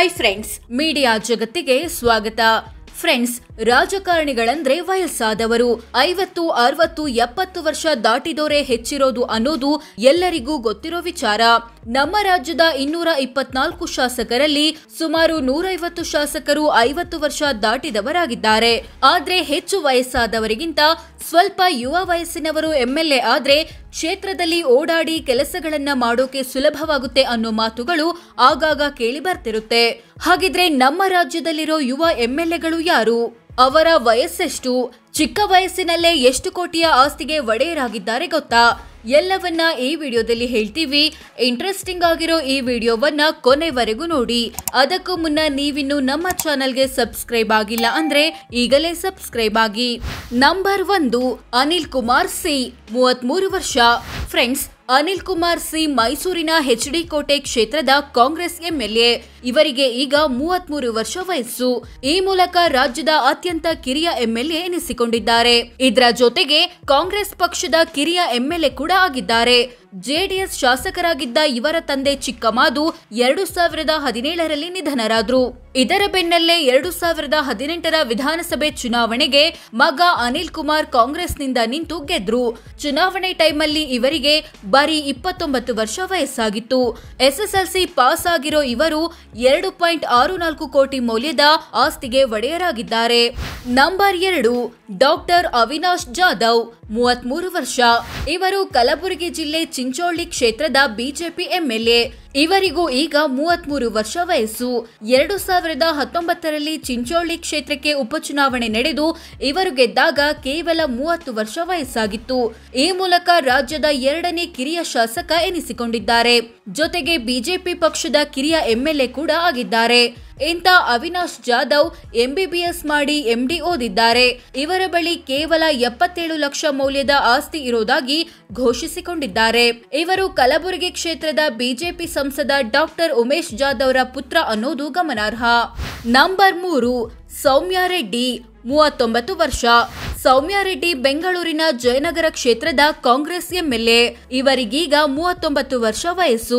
hi friends media ಜಗತ್ತಿಗೆ ಸ್ವಾಗತ friends ರಾಜಕಾರಣಿಗಳಂದ್ರೆ ವಯಸ್ಸಾದವರು ಐವತ್ತು ಅರವತ್ತು ಎಪ್ಪತ್ತು ವರ್ಷ ದಾಟಿದೋರೆ ಹೆಚ್ಚಿರೋದು ಅನ್ನೋದು ಎಲ್ಲರಿಗೂ ಗೊತ್ತಿರೋ ವಿಚಾರ ನಮ್ಮ ರಾಜ್ಯದ ಇನ್ನೂರ ಇಪ್ಪತ್ನಾಲ್ಕು ಶಾಸಕರಲ್ಲಿ ಸುಮಾರು ನೂರೈವತ್ತು ಶಾಸಕರು ಐವತ್ತು ವರ್ಷ ದಾಟಿದವರಾಗಿದ್ದಾರೆ ಆದ್ರೆ ಹೆಚ್ಚು ವಯಸ್ಸಾದವರಿಗಿಂತ ಸ್ವಲ್ಪ ಯುವ ವಯಸ್ಸಿನವರು ಎಂಎಲ್ಎ ಆದ್ರೆ ಕ್ಷೇತ್ರದಲ್ಲಿ ಓಡಾಡಿ ಕೆಲಸಗಳನ್ನ ಮಾಡೋಕೆ ಸುಲಭವಾಗುತ್ತೆ ಅನ್ನೋ ಮಾತುಗಳು ಆಗಾಗ ಕೇಳಿ ಬರ್ತಿರುತ್ತೆ ಹಾಗಿದ್ರೆ ನಮ್ಮ ರಾಜ್ಯದಲ್ಲಿರೋ ಯುವ ಎಂಎಲ್ಎಗಳು ಯಾರು ಅವರ ವಯಸ್ಸೆಷ್ಟು ಚಿಕ್ಕ ವಯಸ್ಸಿನಲ್ಲೇ ಎಷ್ಟು ಕೋಟಿಯ ಆಸ್ತಿಗೆ ಒಡೆಯರಾಗಿದ್ದಾರೆ ಗೊತ್ತಾ ಎಲ್ಲವನ್ನ ಈ ವಿಡಿಯೋದಲ್ಲಿ ಹೇಳ್ತೀವಿ ಇಂಟ್ರೆಸ್ಟಿಂಗ್ ಆಗಿರೋ ಈ ವಿಡಿಯೋವನ್ನ ಕೊನೆವರೆಗೂ ನೋಡಿ ಅದಕ್ಕೂ ಮುನ್ನ ನೀವಿನ್ನು ನಮ್ಮ ಚಾನೆಲ್ಗೆ ಸಬ್ಸ್ಕ್ರೈಬ್ ಆಗಿಲ್ಲ ಅಂದ್ರೆ ಈಗಲೇ ಸಬ್ಸ್ಕ್ರೈಬ್ ಆಗಿ ನಂಬರ್ ಒಂದು ಅನಿಲ್ ಕುಮಾರ್ ಸಿ ಮೂವತ್ತ್ ವರ್ಷ ಫ್ರೆಂಡ್ಸ್ ಅನಿಲ್ ಕುಮಾರ್ ಸಿ ಮೈಸೂರಿನ ಎಚ್ ಡಿ ಕೋಟೆ ಕ್ಷೇತ್ರದ ಕಾಂಗ್ರೆಸ್ ಎಂಎಲ್ಎ ಇವರಿಗೆ ಈಗ ಮೂವತ್ತ್ ವರ್ಷ ವಯಸ್ಸು ಈ ಮೂಲಕ ರಾಜ್ಯದ ಅತ್ಯಂತ ಕಿರಿಯ ಎಂಎಲ್ಎ ಎನಿಸಿಕೊಂಡಿದ್ದಾರೆ ಇದರ ಜೊತೆಗೆ ಕಾಂಗ್ರೆಸ್ ಪಕ್ಷದ ಕಿರಿಯ ಎಂಎಲ್ಎ ಕೂಡ ಆಗಿದ್ದಾರೆ ಜೆಡಿಎಸ್ ಶಾಸಕರಾಗಿದ್ದ ಇವರ ತಂದೆ ಚಿಕ್ಕಮಾದು ಎರಡು ಸಾವಿರದ ಹದಿನೇಳರಲ್ಲಿ ನಿಧನರಾದರು ಇದರ ಬೆನ್ನಲ್ಲೇ ಎರಡು ಸಾವಿರದ ಹದಿನೆಂಟರ ವಿಧಾನಸಭೆ ಚುನಾವಣೆಗೆ ಮಗ ಅನಿಲ್ ಕುಮಾರ್ ಕಾಂಗ್ರೆಸ್ನಿಂದ ನಿಂತು ಗೆದ್ರು ಚುನಾವಣೆ ಟೈಮಲ್ಲಿ ಇವರಿಗೆ ಬರೀ ಇಪ್ಪತ್ತೊಂಬತ್ತು ವರ್ಷ ವಯಸ್ಸಾಗಿತ್ತು ಎಸ್ಎಸ್ಎಲ್ಸಿ ಪಾಸ್ ಆಗಿರೋ ಇವರು ಎರಡು ಪಾಯಿಂಟ್ ಆರು ನಾಲ್ಕು ಕೋಟಿ ಮೌಲ್ಯದ ಆಸ್ತಿಗೆ ಒಡೆಯರಾಗಿದ್ದಾರೆ ನಂಬರ್ ಎರಡು ಡಾಕ್ಟರ್ ಅವಿನಾಶ್ ಜಾಧವ್ ಮೂವತ್ಮೂರು ವರ್ಷ ಇವರು ಕಲಬುರಗಿ ಜಿಲ್ಲೆ ಚಿಂಚೋಳಿ ಕ್ಷೇತ್ರದ ಬಿಜೆಪಿ ಎಂಎಲ್ಎ ಇವರಿಗೂ ಈಗ ಮೂವತ್ಮೂರು ವರ್ಷ ವಯಸ್ಸು ಎರಡು ಸಾವಿರದ ಹತ್ತೊಂಬತ್ತರಲ್ಲಿ ಚಿಂಚೋಳಿ ಕ್ಷೇತ್ರಕ್ಕೆ ಉಪಚುನಾವಣೆ ನಡೆದು ಇವರು ಗೆದ್ದಾಗ ಕೇವಲ ಮೂವತ್ತು ವರ್ಷ ವಯಸ್ಸಾಗಿತ್ತು ಈ ಮೂಲಕ ರಾಜ್ಯದ ಎರಡನೇ ಕಿರಿಯ ಶಾಸಕ ಎನಿಸಿಕೊಂಡಿದ್ದಾರೆ ಜೊತೆಗೆ ಬಿಜೆಪಿ ಪಕ್ಷದ ಕಿರಿಯ ಎಂಎಲ್ಎ ಕೂಡ ಆಗಿದ್ದಾರೆ ಇಂಥ ಅವಿನಾಶ್ ಜಾಧವ್ ಎಂಬಿಬಿಎಸ್ ಮಾಡಿ ಎಂಡಿ ಓದಿದ್ದಾರೆ ಇವರ ಬಳಿ ಕೇವಲ ಎಪ್ಪತ್ತೇಳು ಲಕ್ಷ ಮೌಲ್ಯದ ಆಸ್ತಿ ಇರೋದಾಗಿ ಘೋಷಿಸಿಕೊಂಡಿದ್ದಾರೆ ಇವರು ಕಲಬುರಗಿ ಕ್ಷೇತ್ರದ ಬಿಜೆಪಿ ಸಂಸದ ಡಾಕ್ಟರ್ ಉಮೇಶ್ ಜಾಧವ್ರ ಪುತ್ರ ಅನ್ನೋದು ಗಮನಾರ್ಹ ನಂಬರ್ ಮೂರು ಸೌಮ್ಯಾರೆಡ್ಡಿ ಮೂವತ್ತೊಂಬತ್ತು ವರ್ಷ ಸೌಮ್ಯಾರೆಡ್ಡಿ ಬೆಂಗಳೂರಿನ ಜಯನಗರ ಕ್ಷೇತ್ರದ ಕಾಂಗ್ರೆಸ್ ಎಂಎಲ್ಎ ಇವರಿಗೀಗ ಮೂವತ್ತೊಂಬತ್ತು ವರ್ಷ ವಯಸ್ಸು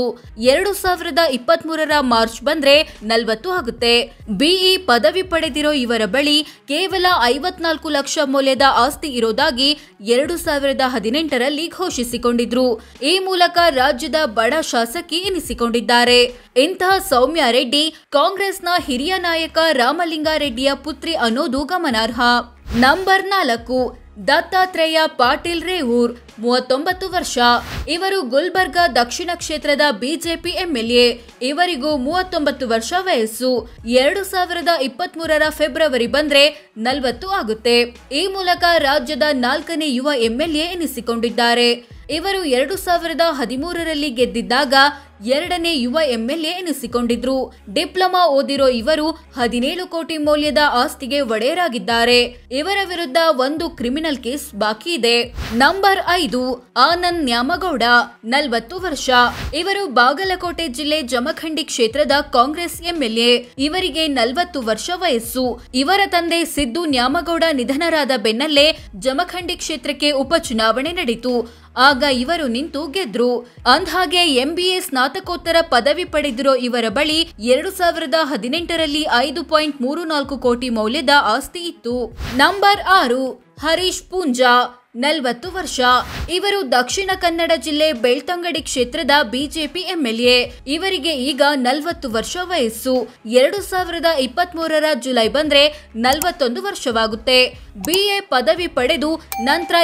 ಎರಡು ಸಾವಿರದ ಇಪ್ಪತ್ತ್ ಮೂರರ ಮಾರ್ಚ್ ಬಂದ್ರೆ ನಲವತ್ತು ಆಗುತ್ತೆ ಬಿಇ ಪದವಿ ಪಡೆದಿರೋ ಇವರ ಬಳಿ ಕೇವಲ ಐವತ್ನಾಲ್ಕು ಲಕ್ಷ ಮೌಲ್ಯದ ಆಸ್ತಿ ಇರೋದಾಗಿ ಎರಡು ಸಾವಿರದ ಹದಿನೆಂಟರಲ್ಲಿ ಘೋಷಿಸಿಕೊಂಡಿದ್ರು ಈ ಮೂಲಕ ರಾಜ್ಯದ ಬಡ ಶಾಸಕಿ ಎನಿಸಿಕೊಂಡಿದ್ದಾರೆ ಇಂತಹ ಸೌಮ್ಯಾರೆಡ್ಡಿ ಕಾಂಗ್ರೆಸ್ನ ಹಿರಿಯ ನಾಯಕ ರಾಮಲಿಂಗಾರೆಡ್ಡಿಯ ಪುತ್ರಿ ಅನ್ನೋದು ಗಮನ ಗಮನಾರ್ಹ ನಂಬರ್ ನಾಲ್ಕು ದತ್ತಾತ್ರೇಯ ಪಾಟೀಲ್ ರೇವೂರ್ ಮೂವತ್ತೊಂಬತ್ತು ವರ್ಷ ಇವರು ಗುಲ್ಬರ್ಗ ದಕ್ಷಿಣ ಕ್ಷೇತ್ರದ ಬಿಜೆಪಿ ಎಂಎಲ್ಎ ಇವರಿಗೂ ಮೂವತ್ತೊಂಬತ್ತು ವರ್ಷ ವಯಸ್ಸು ಎರಡು ಸಾವಿರದ ಇಪ್ಪತ್ತ್ ಮೂರರ ಫೆಬ್ರವರಿ ಬಂದ್ರೆ ನಲವತ್ತು ಆಗುತ್ತೆ ಈ ಮೂಲಕ ರಾಜ್ಯದ ನಾಲ್ಕನೇ ಯುವ ಎಂಎಲ್ಎ ಎನಿಸಿಕೊಂಡಿದ್ದಾರೆ ಇವರು ಎರಡು ಸಾವಿರದ ಹದಿಮೂರರಲ್ಲಿ ಗೆದ್ದಿದ್ದಾಗ ಎರಡನೇ ಯುವ ಎಂಎಲ್ಎ ಎನಿಸಿಕೊಂಡಿದ್ರು ಡಿಪ್ಲೊಮಾ ಓದಿರೋ ಇವರು ಹದಿನೇಳು ಕೋಟಿ ಮೌಲ್ಯದ ಆಸ್ತಿಗೆ ಒಡೆಯರಾಗಿದ್ದಾರೆ ಇವರ ವಿರುದ್ಧ ಒಂದು ಕ್ರಿಮಿನಲ್ ಕೇಸ್ ಬಾಕಿ ಇದೆ ನಂಬರ್ ಐದು ಆನಂದ್ ನ್ಯಾಮಗೌಡ ನಲವತ್ತು ವರ್ಷ ಇವರು ಬಾಗಲಕೋಟೆ ಜಿಲ್ಲೆ ಜಮಖಂಡಿ ಕ್ಷೇತ್ರದ ಕಾಂಗ್ರೆಸ್ ಎಂಎಲ್ಎ ಇವರಿಗೆ ನಲವತ್ತು ವರ್ಷ ವಯಸ್ಸು ಇವರ ತಂದೆ ಸಿದ್ದು ನ್ಯಾಮಗೌಡ ನಿಧನರಾದ ಬೆನ್ನಲ್ಲೇ ಜಮಖಂಡಿ ಕ್ಷೇತ್ರಕ್ಕೆ ಉಪಚುನಾವಣೆ ನಡೆಯಿತು ಆಗ ಇವರು ನಿಂತು ಗೆದ್ರು ಅಂದ್ಹಾಗೆ ಎಂಬಿಎ ಸ್ನಾತಕೋತ್ತರ ಪದವಿ ಪಡೆದಿರೋ ಇವರ ಬಳಿ ಎರಡು ಸಾವಿರದ ಹದಿನೆಂಟರಲ್ಲಿ ಐದು ಪಾಯಿಂಟ್ ಮೂರು ನಾಲ್ಕು ಕೋಟಿ ಮೌಲ್ಯದ ಆಸ್ತಿ ಇತ್ತು ನಂಬರ್ ಆರು ಹರೀಶ್ ಪೂಂಜಾ ನಲವತ್ತು ವರ್ಷ ಇವರು ದಕ್ಷಿಣ ಕನ್ನಡ ಜಿಲ್ಲೆ ಬೆಳ್ತಂಗಡಿ ಕ್ಷೇತ್ರದ ಬಿಜೆಪಿ ಎಂಎಲ್ಎ ಇವರಿಗೆ ಈಗ ನಲವತ್ತು ವರ್ಷ ವಯಸ್ಸು ಎರಡು ಸಾವಿರದ ಇಪ್ಪತ್ತ್ ಮೂರರ ಜುಲೈ ಬಂದ್ರೆ ನಲವತ್ತೊಂದು ವರ್ಷವಾಗುತ್ತೆ ಬಿಎ ಪದವಿ ಪಡೆದು ನಂತರ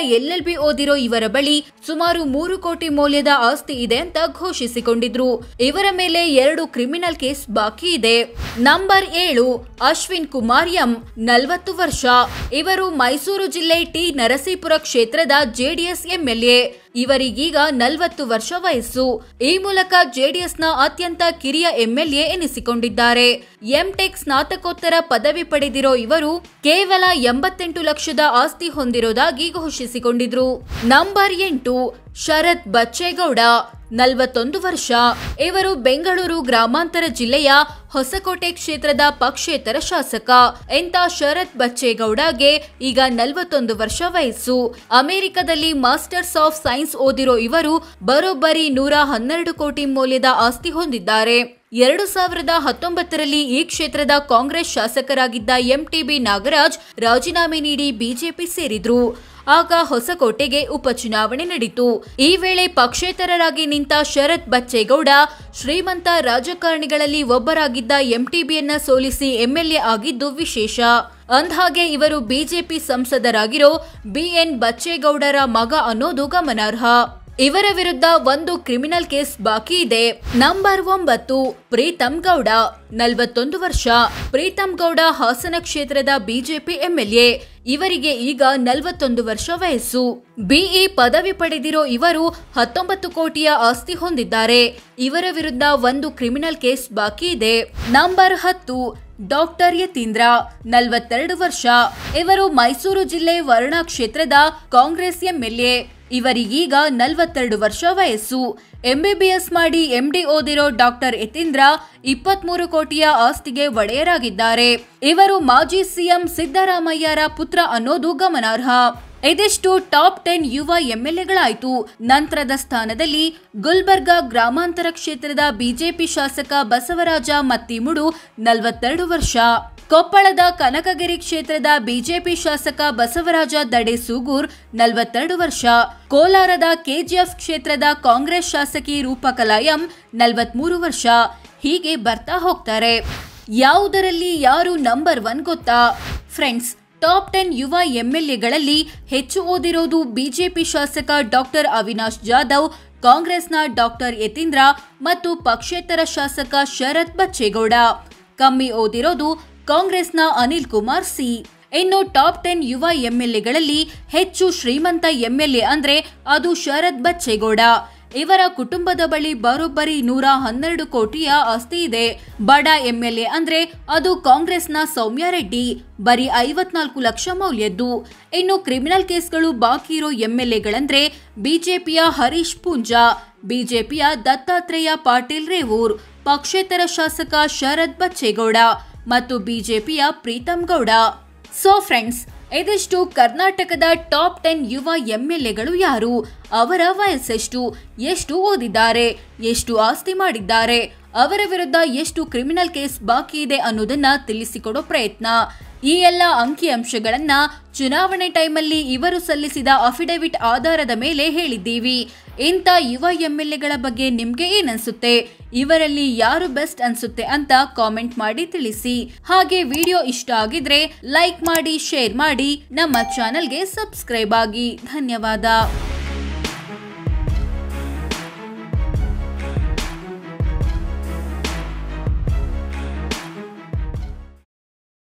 ಬಿ ಓದಿರೋ ಇವರ ಬಳಿ ಸುಮಾರು ಮೂರು ಕೋಟಿ ಮೌಲ್ಯದ ಆಸ್ತಿ ಇದೆ ಅಂತ ಘೋಷಿಸಿಕೊಂಡಿದ್ರು ಇವರ ಮೇಲೆ ಎರಡು ಕ್ರಿಮಿನಲ್ ಕೇಸ್ ಬಾಕಿ ಇದೆ ನಂಬರ್ ಏಳು ಅಶ್ವಿನ್ ಕುಮಾರ್ ಎಂ ನಲವತ್ತು ವರ್ಷ ಇವರು ಮೈಸೂರು ಜಿಲ್ಲೆ ಟಿ ನರಸೀಪುರ ಕ್ಷೇತ್ರ क्षेत्र जेडीएस एमएलए ಇವರಿಗೀಗ ನಲವತ್ತು ವರ್ಷ ವಯಸ್ಸು ಈ ಮೂಲಕ ಜೆಡಿಎಸ್ನ ಅತ್ಯಂತ ಕಿರಿಯ ಎಂಎಲ್ಎ ಎನಿಸಿಕೊಂಡಿದ್ದಾರೆ ಎಂಟೆಕ್ ಸ್ನಾತಕೋತ್ತರ ಪದವಿ ಪಡೆದಿರೋ ಇವರು ಕೇವಲ ಎಂಬತ್ತೆಂಟು ಲಕ್ಷದ ಆಸ್ತಿ ಹೊಂದಿರೋದಾಗಿ ಘೋಷಿಸಿಕೊಂಡಿದ್ರು ನಂಬರ್ ಎಂಟು ಶರತ್ ಬಚ್ಚೇಗೌಡ ನಲವತ್ತೊಂದು ವರ್ಷ ಇವರು ಬೆಂಗಳೂರು ಗ್ರಾಮಾಂತರ ಜಿಲ್ಲೆಯ ಹೊಸಕೋಟೆ ಕ್ಷೇತ್ರದ ಪಕ್ಷೇತರ ಶಾಸಕ ಎಂತ ಶರತ್ ಬಚ್ಚೇಗೌಡಗೆ ಈಗ ನಲವತ್ತೊಂದು ವರ್ಷ ವಯಸ್ಸು ಅಮೆರಿಕದಲ್ಲಿ ಮಾಸ್ಟರ್ಸ್ ಆಫ್ ಸೈನ್ಸ್ ಸೈನ್ಸ್ ಓದಿರೋ ಇವರು ಬರೋಬ್ಬರಿ ನೂರ ಹನ್ನೆರಡು ಕೋಟಿ ಮೌಲ್ಯದ ಆಸ್ತಿ ಹೊಂದಿದ್ದಾರೆ ಎರಡು ಸಾವಿರದ ಹತ್ತೊಂಬತ್ತರಲ್ಲಿ ಈ ಕ್ಷೇತ್ರದ ಕಾಂಗ್ರೆಸ್ ಶಾಸಕರಾಗಿದ್ದ ಎಂಟಿಬಿ ನಾಗರಾಜ್ ರಾಜೀನಾಮೆ ನೀಡಿ ಬಿಜೆಪಿ ಸೇರಿದ್ರು ಆಗ ಹೊಸಕೋಟೆಗೆ ಉಪಚುನಾವಣೆ ನಡೆಯಿತು ಈ ವೇಳೆ ಪಕ್ಷೇತರರಾಗಿ ನಿಂತ ಶರತ್ ಬಚ್ಚೇಗೌಡ ಶ್ರೀಮಂತ ರಾಜಕಾರಣಿಗಳಲ್ಲಿ ಒಬ್ಬರಾಗಿದ್ದ ಎಂಟಿಬಿಯನ್ನ ಸೋಲಿಸಿ ಎಂಎಲ್ಎ ಆಗಿದ್ದು ವಿಶೇಷ ಅಂದ್ಹಾಗೆ ಇವರು ಬಿಜೆಪಿ ಸಂಸದರಾಗಿರೋ ಬಿಎನ್ ಬಚ್ಚೇಗೌಡರ ಮಗ ಅನ್ನೋದು ಗಮನಾರ್ಹ ಇವರ ವಿರುದ್ಧ ಒಂದು ಕ್ರಿಮಿನಲ್ ಕೇಸ್ ಬಾಕಿ ಇದೆ ನಂಬರ್ ಒಂಬತ್ತು ಪ್ರೀತಮ್ ಗೌಡ ನಲವತ್ತೊಂದು ವರ್ಷ ಪ್ರೀತಮ್ ಗೌಡ ಹಾಸನ ಕ್ಷೇತ್ರದ ಬಿಜೆಪಿ ಎಂಎಲ್ಎ ಇವರಿಗೆ ಈಗ ನಲವತ್ತೊಂದು ವರ್ಷ ವಯಸ್ಸು ಬಿಇ ಪದವಿ ಪಡೆದಿರೋ ಇವರು ಹತ್ತೊಂಬತ್ತು ಕೋಟಿಯ ಆಸ್ತಿ ಹೊಂದಿದ್ದಾರೆ ಇವರ ವಿರುದ್ಧ ಒಂದು ಕ್ರಿಮಿನಲ್ ಕೇಸ್ ಬಾಕಿ ಇದೆ ನಂಬರ್ ಹತ್ತು ಡಾಕ್ಟರ್ ಯತೀಂದ್ರ ನಲವತ್ತೆರಡು ವರ್ಷ ಇವರು ಮೈಸೂರು ಜಿಲ್ಲೆ ವರುಣಾ ಕ್ಷೇತ್ರದ ಕಾಂಗ್ರೆಸ್ ಎಂಎಲ್ಎ ಇವರಿಗೀಗ ನಲವತ್ತೆರಡು ವರ್ಷ ವಯಸ್ಸು ಎಂಬಿಬಿಎಸ್ ಮಾಡಿ ಎಂಡಿ ಓದಿರೋ ಡಾಕ್ಟರ್ ಯತೀಂದ್ರ ಇಪ್ಪತ್ಮೂರು ಕೋಟಿಯ ಆಸ್ತಿಗೆ ಒಡೆಯರಾಗಿದ್ದಾರೆ ಇವರು ಮಾಜಿ ಸಿಎಂ ಸಿದ್ದರಾಮಯ್ಯರ ಪುತ್ರ ಅನ್ನೋದು ಗಮನಾರ್ಹ ಇದಿಷ್ಟು ಟಾಪ್ ಟೆನ್ ಯುವ ಎಂಎಲ್ಎಗಳಾಯಿತು ನಂತರದ ಸ್ಥಾನದಲ್ಲಿ ಗುಲ್ಬರ್ಗಾ ಗ್ರಾಮಾಂತರ ಕ್ಷೇತ್ರದ ಬಿಜೆಪಿ ಶಾಸಕ ಬಸವರಾಜ ಮತ್ತಿಮುಡು ನಲವತ್ತೆರಡು ವರ್ಷ ಕೊಪ್ಪಳದ ಕನಕಗಿರಿ ಕ್ಷೇತ್ರದ ಬಿಜೆಪಿ ಶಾಸಕ ಬಸವರಾಜ ಸೂಗೂರ್ ನಲವತ್ತೆರಡು ವರ್ಷ ಕೋಲಾರದ ಕೆಜಿಎಫ್ ಕ್ಷೇತ್ರದ ಕಾಂಗ್ರೆಸ್ ಶಾಸಕಿ ರೂಪಕಲಾಯಂ ನಲವತ್ಮೂರು ವರ್ಷ ಹೀಗೆ ಬರ್ತಾ ಹೋಗ್ತಾರೆ ಯಾವುದರಲ್ಲಿ ಯಾರು ನಂಬರ್ ಒನ್ ಗೊತ್ತಾ ಫ್ರೆಂಡ್ಸ್ ಟಾಪ್ ಟೆನ್ ಯುವ ಎಂಎಲ್ಎಗಳಲ್ಲಿ ಹೆಚ್ಚು ಓದಿರೋದು ಬಿಜೆಪಿ ಶಾಸಕ ಡಾಕ್ಟರ್ ಅವಿನಾಶ್ ಜಾಧವ್ ಕಾಂಗ್ರೆಸ್ನ ಡಾಕ್ಟರ್ ಯತೀಂದ್ರ ಮತ್ತು ಪಕ್ಷೇತರ ಶಾಸಕ ಶರತ್ ಬಚ್ಚೇಗೌಡ ಕಮ್ಮಿ ಓದಿರೋದು ಕಾಂಗ್ರೆಸ್ನ ಅನಿಲ್ ಕುಮಾರ್ ಸಿ ಇನ್ನು ಟಾಪ್ ಟೆನ್ ಯುವ ಎಂಎಲ್ಎಗಳಲ್ಲಿ ಹೆಚ್ಚು ಶ್ರೀಮಂತ ಎಂಎಲ್ಎ ಅಂದ್ರೆ ಅದು ಶರತ್ ಬಚ್ಚೇಗೌಡ ಇವರ ಕುಟುಂಬದ ಬಳಿ ಬರೋಬ್ಬರಿ ನೂರ ಹನ್ನೆರಡು ಕೋಟಿಯ ಆಸ್ತಿ ಇದೆ ಬಡ ಎಂಎಲ್ಎ ಅಂದ್ರೆ ಅದು ಕಾಂಗ್ರೆಸ್ನ ಸೌಮ್ಯ ರೆಡ್ಡಿ ಬರೀ ಐವತ್ನಾಲ್ಕು ಲಕ್ಷ ಮೌಲ್ಯದ್ದು ಇನ್ನು ಕ್ರಿಮಿನಲ್ ಕೇಸ್ಗಳು ಬಾಕಿ ಇರೋ ಎಂಎಲ್ಎಗಳಂದ್ರೆ ಬಿಜೆಪಿಯ ಹರೀಶ್ ಪೂಂಜಾ ಬಿಜೆಪಿಯ ದತ್ತಾತ್ರೇಯ ಪಾಟೀಲ್ ರೇವೂರ್ ಪಕ್ಷೇತರ ಶಾಸಕ ಶರದ್ ಬಚ್ಚೇಗೌಡ ಮತ್ತು ಬಿಜೆಪಿಯ ಪ್ರೀತಮ್ ಗೌಡ ಸೊ ಫ್ರೆಂಡ್ಸ್ ಎದೆಷ್ಟು ಕರ್ನಾಟಕದ ಟಾಪ್ ಟೆನ್ ಯುವ ಎಂಎಲ್ಎಗಳು ಯಾರು ಅವರ ವಯಸ್ಸೆಷ್ಟು ಎಷ್ಟು ಓದಿದ್ದಾರೆ ಎಷ್ಟು ಆಸ್ತಿ ಮಾಡಿದ್ದಾರೆ ಅವರ ವಿರುದ್ಧ ಎಷ್ಟು ಕ್ರಿಮಿನಲ್ ಕೇಸ್ ಬಾಕಿ ಇದೆ ಅನ್ನೋದನ್ನ ತಿಳಿಸಿಕೊಡೋ ಪ್ರಯತ್ನ ಈ ಎಲ್ಲ ಅಂಕಿಅಂಶಗಳನ್ನ ಚುನಾವಣೆ ಟೈಮಲ್ಲಿ ಇವರು ಸಲ್ಲಿಸಿದ ಅಫಿಡವಿಟ್ ಆಧಾರದ ಮೇಲೆ ಹೇಳಿದ್ದೀವಿ ಇಂಥ ಯುವ ಎಂಎಲ್ಎಗಳ ಬಗ್ಗೆ ನಿಮ್ಗೆ ಏನನ್ಸುತ್ತೆ ಇವರಲ್ಲಿ ಯಾರು ಬೆಸ್ಟ್ ಅನ್ಸುತ್ತೆ ಅಂತ ಕಾಮೆಂಟ್ ಮಾಡಿ ತಿಳಿಸಿ ಹಾಗೆ ವಿಡಿಯೋ ಇಷ್ಟ ಆಗಿದ್ರೆ ಲೈಕ್ ಮಾಡಿ ಶೇರ್ ಮಾಡಿ ನಮ್ಮ ಚಾನೆಲ್ಗೆ ಸಬ್ಸ್ಕ್ರೈಬ್ ಆಗಿ ಧನ್ಯವಾದ